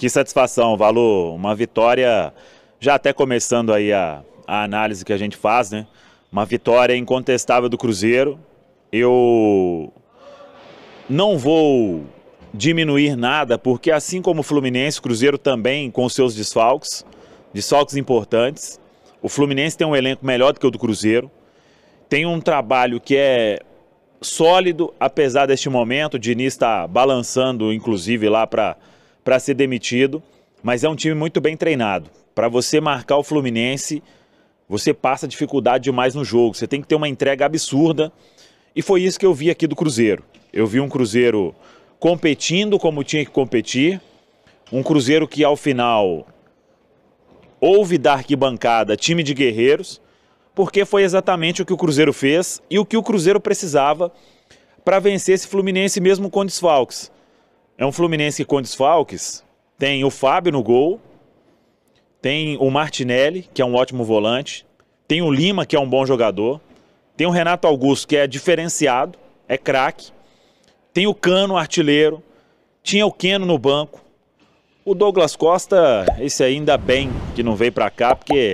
Que satisfação, Valu. Uma vitória, já até começando aí a, a análise que a gente faz, né? Uma vitória incontestável do Cruzeiro. Eu não vou diminuir nada, porque assim como o Fluminense, o Cruzeiro também com seus desfalques, desfalques importantes. O Fluminense tem um elenco melhor do que o do Cruzeiro. Tem um trabalho que é sólido, apesar deste momento. O Diniz está balançando, inclusive, lá para para ser demitido, mas é um time muito bem treinado. Para você marcar o Fluminense, você passa dificuldade demais no jogo, você tem que ter uma entrega absurda. E foi isso que eu vi aqui do Cruzeiro. Eu vi um Cruzeiro competindo como tinha que competir, um Cruzeiro que ao final houve da arquibancada time de guerreiros, porque foi exatamente o que o Cruzeiro fez e o que o Cruzeiro precisava para vencer esse Fluminense mesmo com desfalques. É um Fluminense com desfalques. Tem o Fábio no gol. Tem o Martinelli, que é um ótimo volante. Tem o Lima, que é um bom jogador. Tem o Renato Augusto, que é diferenciado, é craque. Tem o Cano, artilheiro. Tinha o Keno no banco. O Douglas Costa, esse ainda bem que não veio para cá, porque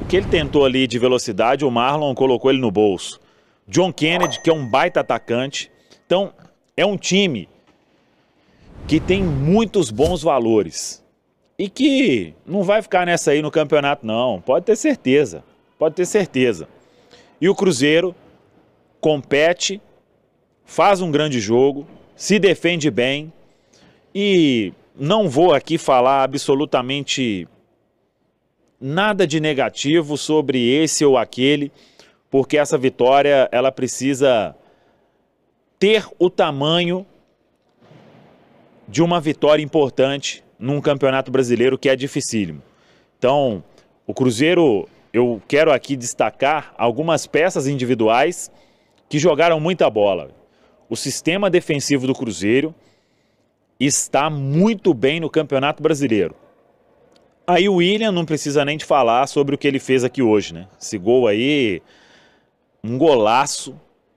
o que ele tentou ali de velocidade, o Marlon colocou ele no bolso. John Kennedy, que é um baita atacante. Então, é um time que tem muitos bons valores e que não vai ficar nessa aí no campeonato, não. Pode ter certeza. Pode ter certeza. E o Cruzeiro compete, faz um grande jogo, se defende bem e não vou aqui falar absolutamente nada de negativo sobre esse ou aquele, porque essa vitória ela precisa ter o tamanho de uma vitória importante num campeonato brasileiro que é dificílimo. Então, o Cruzeiro, eu quero aqui destacar algumas peças individuais que jogaram muita bola. O sistema defensivo do Cruzeiro está muito bem no Campeonato Brasileiro. Aí o William não precisa nem de falar sobre o que ele fez aqui hoje, né? Esse gol aí, um golaço.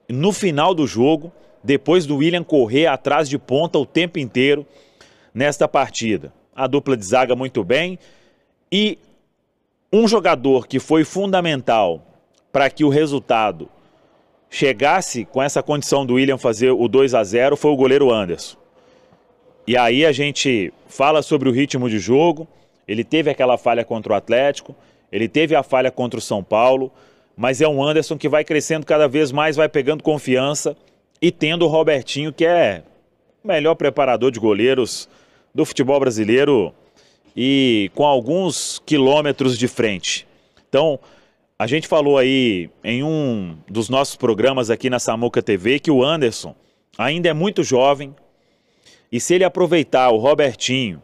No final do jogo, depois do William correr atrás de ponta o tempo inteiro nesta partida. A dupla de zaga muito bem e um jogador que foi fundamental para que o resultado chegasse com essa condição do William fazer o 2 a 0 foi o goleiro Anderson. E aí a gente fala sobre o ritmo de jogo. Ele teve aquela falha contra o Atlético, ele teve a falha contra o São Paulo, mas é um Anderson que vai crescendo cada vez mais, vai pegando confiança e tendo o Robertinho, que é o melhor preparador de goleiros do futebol brasileiro e com alguns quilômetros de frente. Então, a gente falou aí em um dos nossos programas aqui na Samuca TV que o Anderson ainda é muito jovem e se ele aproveitar o Robertinho,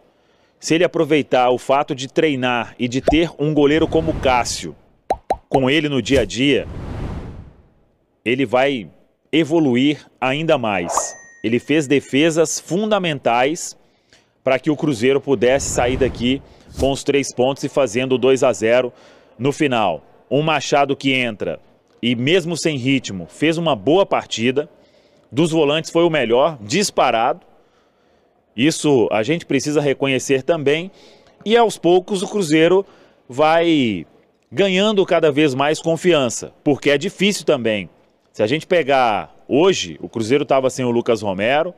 se ele aproveitar o fato de treinar e de ter um goleiro como Cássio com ele no dia a dia, ele vai evoluir ainda mais. Ele fez defesas fundamentais para que o Cruzeiro pudesse sair daqui com os três pontos e fazendo 2 a 0 no final. Um Machado que entra e, mesmo sem ritmo, fez uma boa partida. Dos volantes foi o melhor, disparado. Isso a gente precisa reconhecer também. E aos poucos o Cruzeiro vai ganhando cada vez mais confiança, porque é difícil também se a gente pegar hoje, o Cruzeiro estava sem o Lucas Romero,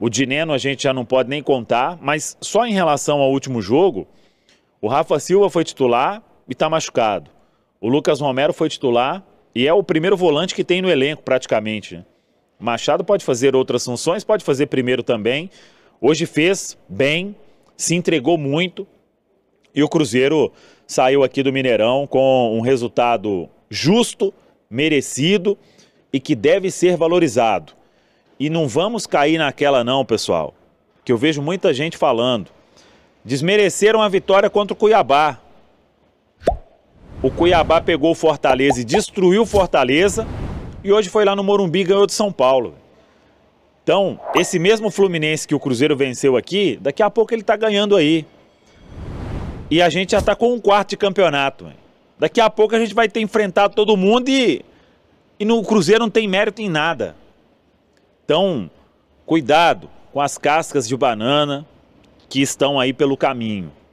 o Dineno a gente já não pode nem contar, mas só em relação ao último jogo, o Rafa Silva foi titular e está machucado. O Lucas Romero foi titular e é o primeiro volante que tem no elenco praticamente. Né? Machado pode fazer outras funções, pode fazer primeiro também. Hoje fez bem, se entregou muito e o Cruzeiro saiu aqui do Mineirão com um resultado justo, merecido e que deve ser valorizado. E não vamos cair naquela, não, pessoal, que eu vejo muita gente falando. Desmereceram a vitória contra o Cuiabá. O Cuiabá pegou o Fortaleza e destruiu o Fortaleza. E hoje foi lá no Morumbi e ganhou de São Paulo. Então, esse mesmo Fluminense que o Cruzeiro venceu aqui, daqui a pouco ele está ganhando aí. E a gente já está com um quarto de campeonato. Daqui a pouco a gente vai ter enfrentado todo mundo e e no Cruzeiro não tem mérito em nada. Então, cuidado com as cascas de banana que estão aí pelo caminho.